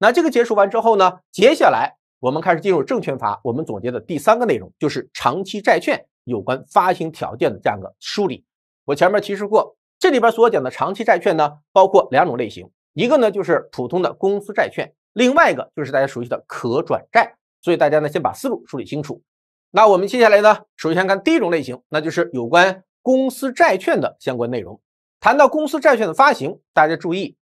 那这个结束完之后呢，接下来我们开始进入证券法，我们总结的第三个内容就是长期债券有关发行条件的这样一个梳理。我前面提示过，这里边所讲的长期债券呢，包括两种类型，一个呢就是普通的公司债券，另外一个就是大家熟悉的可转债。所以大家呢先把思路梳理清楚。那我们接下来呢，首先看第一种类型，那就是有关公司债券的相关内容。谈到公司债券的发行，大家注意。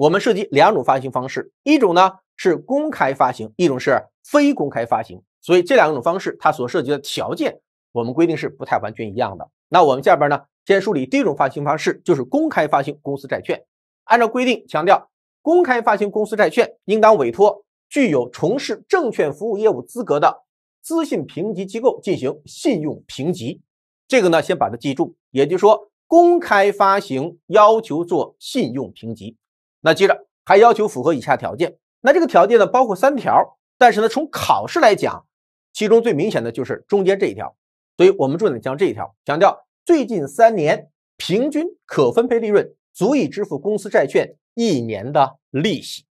我们涉及两种发行方式，一种呢是公开发行，一种是非公开发行。所以这两种方式它所涉及的条件，我们规定是不太完全一样的。那我们下边呢，先梳理第一种发行方式，就是公开发行公司债券。按照规定强调，公开发行公司债券应当委托具有从事证券服务业务资格的资信评级机构进行信用评级。这个呢，先把它记住。也就是说，公开发行要求做信用评级。那接着还要求符合以下条件，那这个条件呢包括三条，但是呢从考试来讲，其中最明显的就是中间这一条，所以我们重点讲这一条，强调最近三年平均可分配利润足以支付公司债券一年的利息。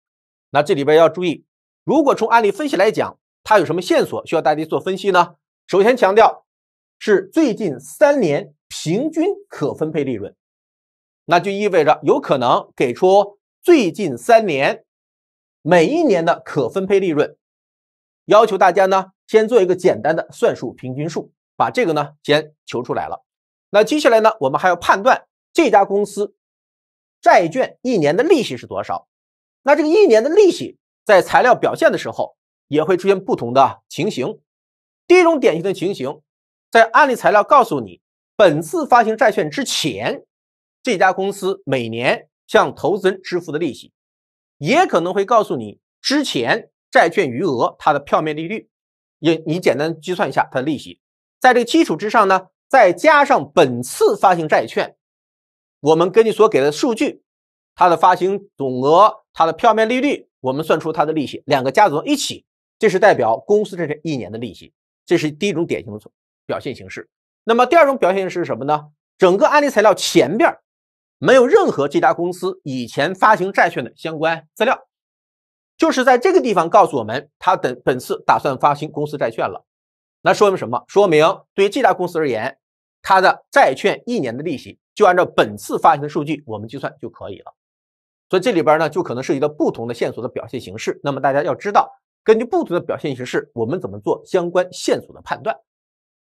那这里边要注意，如果从案例分析来讲，它有什么线索需要大家做分析呢？首先强调是最近三年平均可分配利润，那就意味着有可能给出。最近三年每一年的可分配利润，要求大家呢先做一个简单的算术平均数，把这个呢先求出来了。那接下来呢，我们还要判断这家公司债券一年的利息是多少。那这个一年的利息在材料表现的时候也会出现不同的情形。第一种典型的情形，在案例材料告诉你本次发行债券之前，这家公司每年。向投资人支付的利息，也可能会告诉你之前债券余额它的票面利率，也你简单计算一下它的利息，在这个基础之上呢，再加上本次发行债券，我们根据所给的数据，它的发行总额、它的票面利率，我们算出它的利息，两个加总一起，这是代表公司这一年的利息，这是第一种典型的表表现形式。那么第二种表现是什么呢？整个案例材料前边儿。没有任何这家公司以前发行债券的相关资料，就是在这个地方告诉我们，他等本次打算发行公司债券了。那说明什么？说明对于这家公司而言，它的债券一年的利息就按照本次发行的数据我们计算就可以了。所以这里边呢就可能涉及到不同的线索的表现形式。那么大家要知道，根据不同的表现形式，我们怎么做相关线索的判断？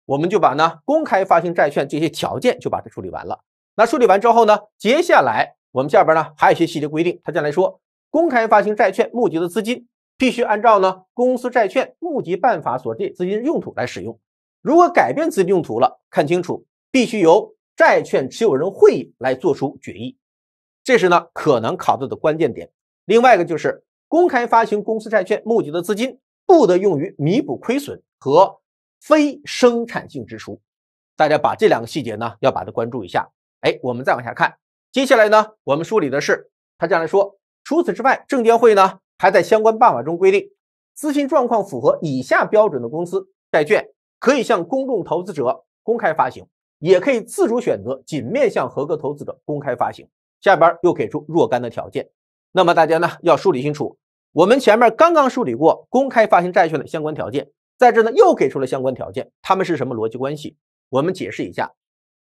我们就把呢公开发行债券这些条件就把它处理完了。那梳理完之后呢，接下来我们下边呢还有一些细节规定。他将来说，公开发行债券募集的资金必须按照呢公司债券募集办法所借资金用途来使用。如果改变资金用途了，看清楚，必须由债券持有人会议来做出决议。这是呢可能考到的关键点。另外一个就是公开发行公司债券募集的资金不得用于弥补亏损和非生产性支出。大家把这两个细节呢要把它关注一下。哎，我们再往下看，接下来呢，我们梳理的是，他这样说。除此之外，证监会呢还在相关办法中规定，资金状况符合以下标准的公司债券，可以向公众投资者公开发行，也可以自主选择仅面向合格投资者公开发行。下边又给出若干的条件，那么大家呢要梳理清楚。我们前面刚刚梳理过公开发行债券的相关条件，在这呢又给出了相关条件，它们是什么逻辑关系？我们解释一下。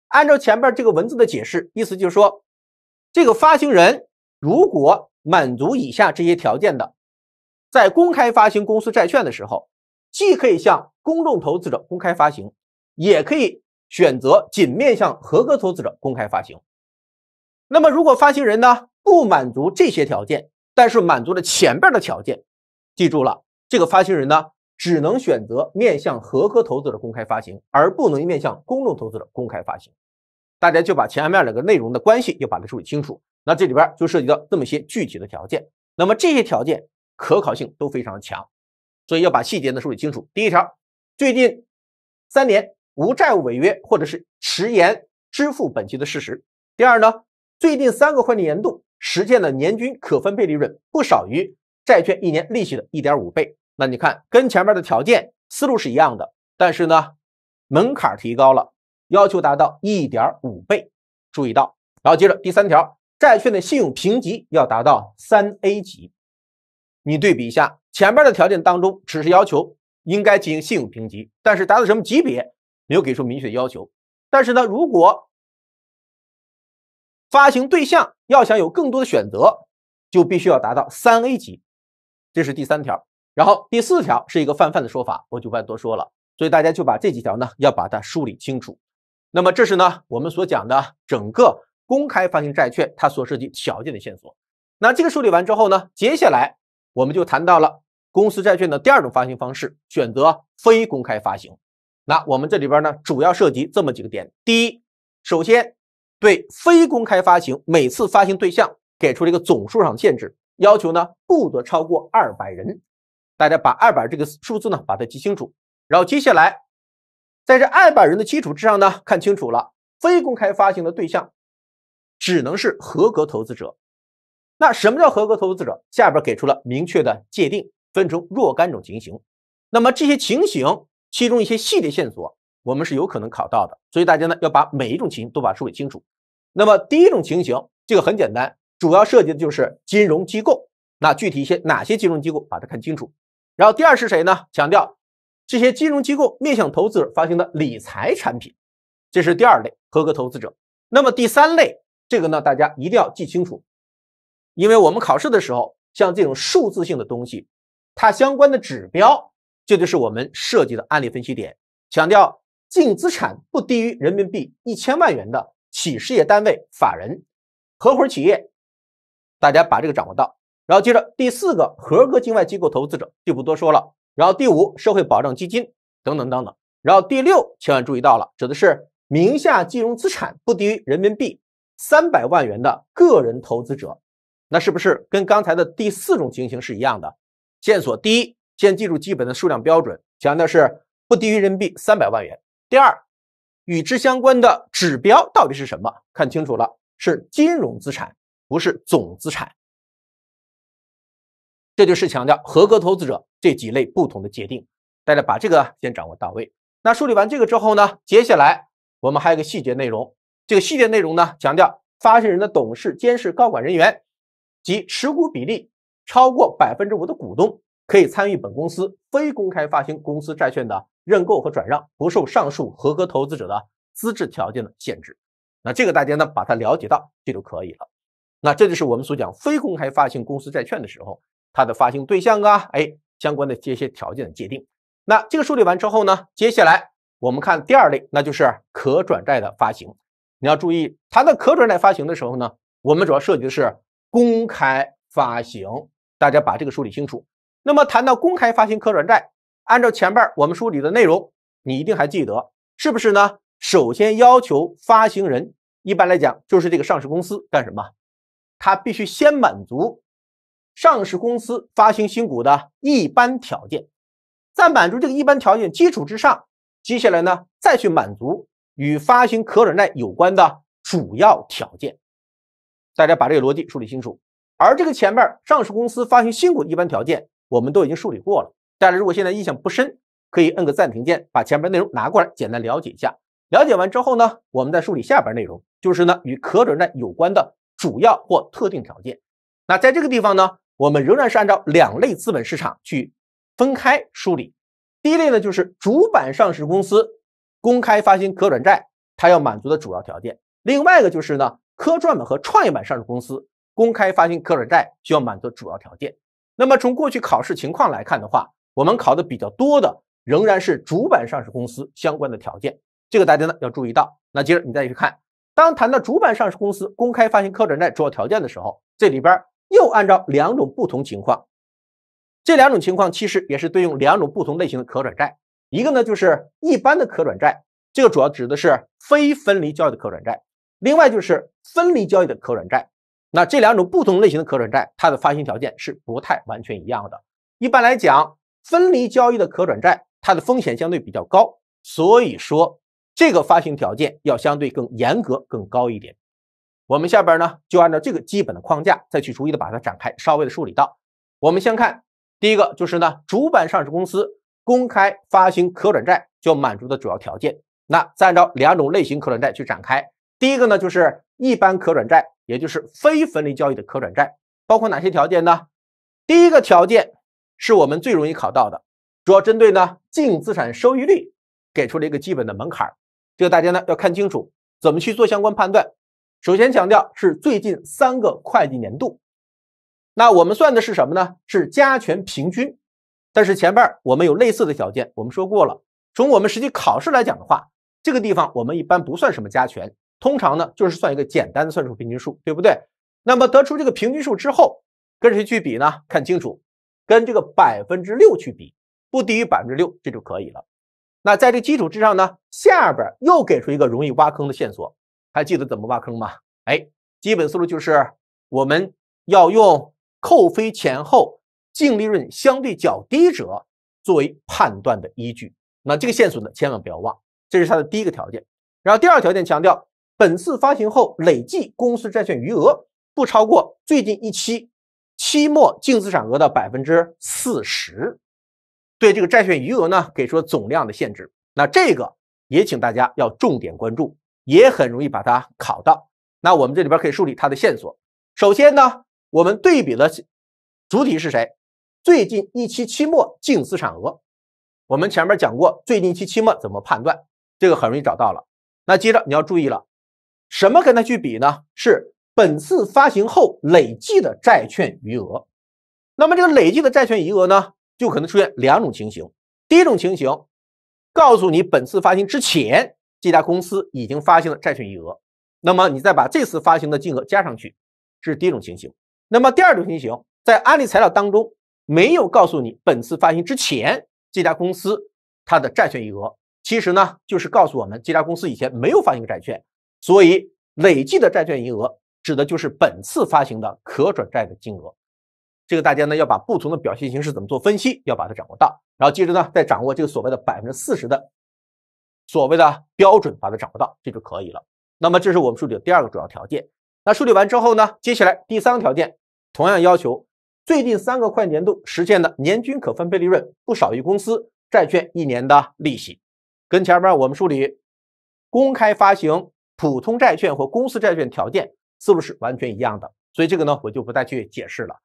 按照前边这个文字的解释，意思就是说，这个发行人如果满足以下这些条件的，在公开发行公司债券的时候，既可以向公众投资者公开发行，也可以选择仅面向合格投资者公开发行。那么，如果发行人呢不满足这些条件，但是满足了前边的条件，记住了，这个发行人呢？只能选择面向合格投资者公开发行，而不能面向公众投资者公开发行。大家就把前面两个内容的关系要把它梳理清楚。那这里边就涉及到这么些具体的条件，那么这些条件可考性都非常的强，所以要把细节呢梳理清楚。第一条，最近三年无债务违约或者是迟延支付本金的事实。第二呢，最近三个会计年度实现的年均可分配利润不少于债券一年利息的一点五倍。那你看，跟前面的条件思路是一样的，但是呢，门槛提高了，要求达到一点五倍，注意到。然后接着第三条，债券的信用评级要达到三 A 级。你对比一下前面的条件当中，只是要求应该进行信用评级，但是达到什么级别没有给出明确的要求。但是呢，如果发行对象要想有更多的选择，就必须要达到三 A 级。这是第三条。然后第四条是一个泛泛的说法，我就不再多说了。所以大家就把这几条呢要把它梳理清楚。那么这是呢我们所讲的整个公开发行债券它所涉及条件的线索。那这个梳理完之后呢，接下来我们就谈到了公司债券的第二种发行方式——选择非公开发行。那我们这里边呢主要涉及这么几个点：第一，首先对非公开发行每次发行对象给出了一个总数上限制，要求呢不得超过二百人。大家把二百这个数字呢，把它记清楚。然后接下来，在这二百人的基础之上呢，看清楚了，非公开发行的对象只能是合格投资者。那什么叫合格投资者？下边给出了明确的界定，分成若干种情形。那么这些情形，其中一些细节线索，我们是有可能考到的。所以大家呢，要把每一种情形都把它梳理清楚。那么第一种情形，这个很简单，主要涉及的就是金融机构。那具体一些哪些金融机构，把它看清楚。然后第二是谁呢？强调这些金融机构面向投资者发行的理财产品，这是第二类合格投资者。那么第三类，这个呢，大家一定要记清楚，因为我们考试的时候，像这种数字性的东西，它相关的指标，这就是我们涉及的案例分析点。强调净资产不低于人民币一千万元的企事业单位法人、合伙企业，大家把这个掌握到。然后接着第四个合格境外机构投资者就不多说了。然后第五社会保障基金等等等等。然后第六千万注意到了，指的是名下金融资产不低于人民币三百万元的个人投资者。那是不是跟刚才的第四种情形是一样的？线索第一，先记住基本的数量标准，强调是不低于人民币三百万元。第二，与之相关的指标到底是什么？看清楚了，是金融资产，不是总资产。这就是强调合格投资者这几类不同的界定，大家把这个先掌握到位。那梳理完这个之后呢，接下来我们还有个细节内容。这个细节内容呢，强调发行人的董事、监事、高管人员及持股比例超过百分之五的股东，可以参与本公司非公开发行公司债券的认购和转让，不受上述合格投资者的资质条件的限制。那这个大家呢，把它了解到这就可以了。那这就是我们所讲非公开发行公司债券的时候。它的发行对象啊，哎，相关的这些条件的界定。那这个梳理完之后呢，接下来我们看第二类，那就是可转债的发行。你要注意，它的可转债发行的时候呢，我们主要涉及的是公开发行。大家把这个梳理清楚。那么谈到公开发行可转债，按照前边我们梳理的内容，你一定还记得是不是呢？首先要求发行人，一般来讲就是这个上市公司干什么？他必须先满足。上市公司发行新股的一般条件，在满足这个一般条件基础之上，接下来呢，再去满足与发行可转债有关的主要条件。大家把这个逻辑梳理清楚。而这个前边上市公司发行新股一般条件，我们都已经梳理过了。大家如果现在印象不深，可以摁个暂停键，把前边内容拿过来简单了解一下。了解完之后呢，我们再梳理下边内容，就是呢与可转债有关的主要或特定条件。那在这个地方呢？我们仍然是按照两类资本市场去分开梳理。第一类呢，就是主板上市公司公开发行可转债，它要满足的主要条件；另外一个就是呢，科创板和创业板上市公司公开发行可转债需要满足主要条件。那么从过去考试情况来看的话，我们考的比较多的仍然是主板上市公司相关的条件，这个大家呢要注意到。那接着你再去看，当谈到主板上市公司公开发行可转债主要条件的时候，这里边。又按照两种不同情况，这两种情况其实也是对应两种不同类型的可转债，一个呢就是一般的可转债，这个主要指的是非分离交易的可转债，另外就是分离交易的可转债。那这两种不同类型的可转债，它的发行条件是不太完全一样的。一般来讲，分离交易的可转债它的风险相对比较高，所以说这个发行条件要相对更严格、更高一点。我们下边呢就按照这个基本的框架，再去逐一的把它展开，稍微的梳理到。我们先看第一个，就是呢主板上市公司公开发行可转债就满足的主要条件。那再按照两种类型可转债去展开。第一个呢就是一般可转债，也就是非分离交易的可转债，包括哪些条件呢？第一个条件是我们最容易考到的，主要针对呢净资产收益率给出了一个基本的门槛儿。这个大家呢要看清楚怎么去做相关判断。首先强调是最近三个会计年度，那我们算的是什么呢？是加权平均，但是前边我们有类似的条件，我们说过了。从我们实际考试来讲的话，这个地方我们一般不算什么加权，通常呢就是算一个简单的算术平均数，对不对？那么得出这个平均数之后，跟谁去比呢？看清楚，跟这个百分之六去比，不低于百分之六这就可以了。那在这基础之上呢，下边又给出一个容易挖坑的线索。还记得怎么挖坑吗？哎，基本思路就是我们要用扣非前后净利润相对较低者作为判断的依据。那这个线索呢，千万不要忘，这是它的第一个条件。然后第二条件强调，本次发行后累计公司债券余额不超过最近一期期末净资产额的百分之四十，对这个债券余额呢，给出了总量的限制。那这个也请大家要重点关注。也很容易把它考到。那我们这里边可以梳理它的线索。首先呢，我们对比的主体是谁？最近一期期末净资产额。我们前面讲过，最近一期期末怎么判断？这个很容易找到了。那接着你要注意了，什么跟它去比呢？是本次发行后累计的债券余额。那么这个累计的债券余额呢，就可能出现两种情形。第一种情形，告诉你本次发行之前。这家公司已经发行了债券余额，那么你再把这次发行的金额加上去，这是第一种情形。那么第二种情形，在案例材料当中没有告诉你本次发行之前这家公司它的债券余额，其实呢就是告诉我们这家公司以前没有发行债券，所以累计的债券余额指的就是本次发行的可转债的金额。这个大家呢要把不同的表现形式怎么做分析，要把它掌握到，然后接着呢再掌握这个所谓的百分之四十的。所谓的标准把它找不到，这就可以了。那么这是我们梳理的第二个主要条件。那梳理完之后呢，接下来第三个条件同样要求最近三个会计年度实现的年均可分配利润不少于公司债券一年的利息。跟前面我们梳理公开发行普通债券或公司债券条件思路是完全一样的，所以这个呢我就不再去解释了。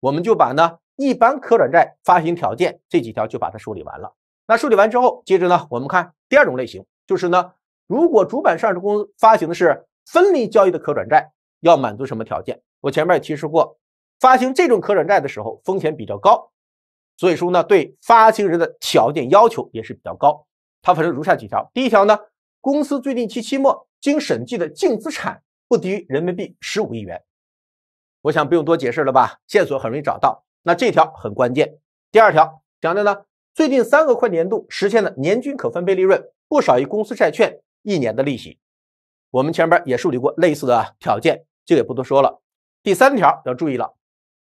我们就把呢一般可转债发行条件这几条就把它梳理完了。那梳理完之后，接着呢，我们看第二种类型，就是呢，如果主板上市公司发行的是分离交易的可转债，要满足什么条件？我前面也提示过，发行这种可转债的时候风险比较高，所以说呢，对发行人的条件要求也是比较高。它分成如下几条，第一条呢，公司最近期期末经审计的净资产不低于人民币十五亿元，我想不用多解释了吧，线索很容易找到。那这条很关键。第二条讲的呢？最近三个快年度实现了年均可分配利润不少于公司债券一年的利息。我们前边也梳理过类似的条件，就也不多说了。第三条要注意了，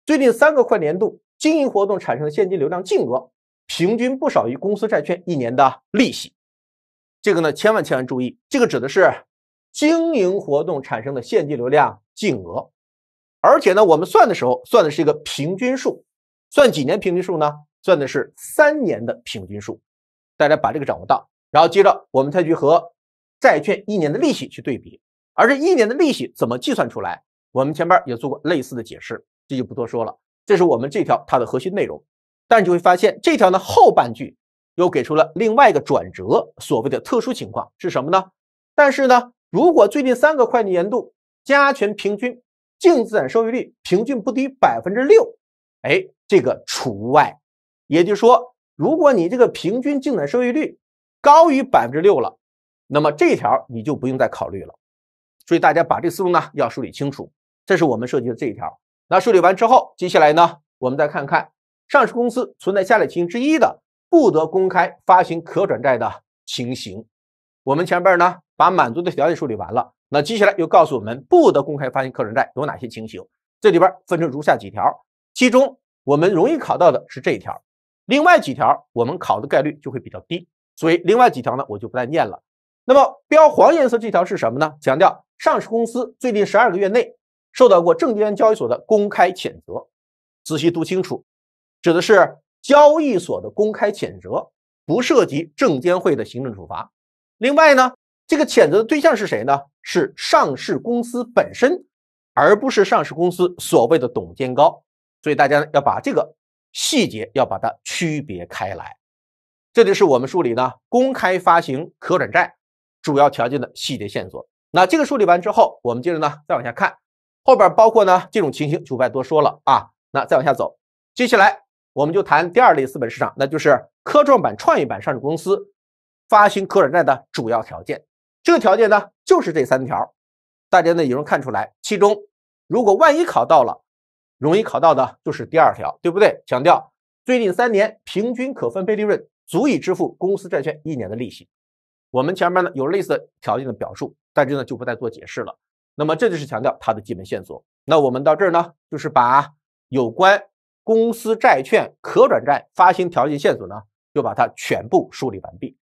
最近三个快年度经营活动产生的现金流量净额平均不少于公司债券一年的利息。这个呢，千万千万注意，这个指的是经营活动产生的现金流量净额，而且呢，我们算的时候算的是一个平均数，算几年平均数呢？算的是三年的平均数，大家把这个掌握到，然后接着我们再去和债券一年的利息去对比，而这一年的利息怎么计算出来？我们前边也做过类似的解释，这就不多说了。这是我们这条它的核心内容，但就会发现这条呢后半句又给出了另外一个转折，所谓的特殊情况是什么呢？但是呢，如果最近三个会计年度加权平均净资产收益率平均不低百分之六，哎，这个除外。也就是说，如果你这个平均净的收益率高于百分之六了，那么这一条你就不用再考虑了。所以大家把这思路呢要梳理清楚，这是我们涉及的这一条。那梳理完之后，接下来呢，我们再看看上市公司存在下列情形之一的，不得公开发行可转债的情形。我们前边呢把满足的条件梳理完了，那接下来又告诉我们不得公开发行可转债有哪些情形。这里边分成如下几条，其中我们容易考到的是这一条。另外几条，我们考的概率就会比较低，所以另外几条呢，我就不再念了。那么标黄颜色这条是什么呢？强调上市公司最近十二个月内受到过证券交易所的公开谴责，仔细读清楚，指的是交易所的公开谴责，不涉及证监会的行政处罚。另外呢，这个谴责的对象是谁呢？是上市公司本身，而不是上市公司所谓的董监高。所以大家要把这个。细节要把它区别开来，这就是我们梳理的公开发行可转债主要条件的细节线索。那这个梳理完之后，我们接着呢再往下看，后边包括呢这种情形就不再多说了啊。那再往下走，接下来我们就谈第二类资本市场，那就是科创板、创业板上市公司发行可转债的主要条件。这个条件呢就是这三条，大家呢也能看出来，其中如果万一考到了。容易考到的就是第二条，对不对？强调最近三年平均可分配利润足以支付公司债券一年的利息。我们前面呢有类似条件的表述，但这呢就不再做解释了。那么这就是强调它的基本线索。那我们到这儿呢，就是把有关公司债券、可转债发行条件线索呢，就把它全部梳理完毕。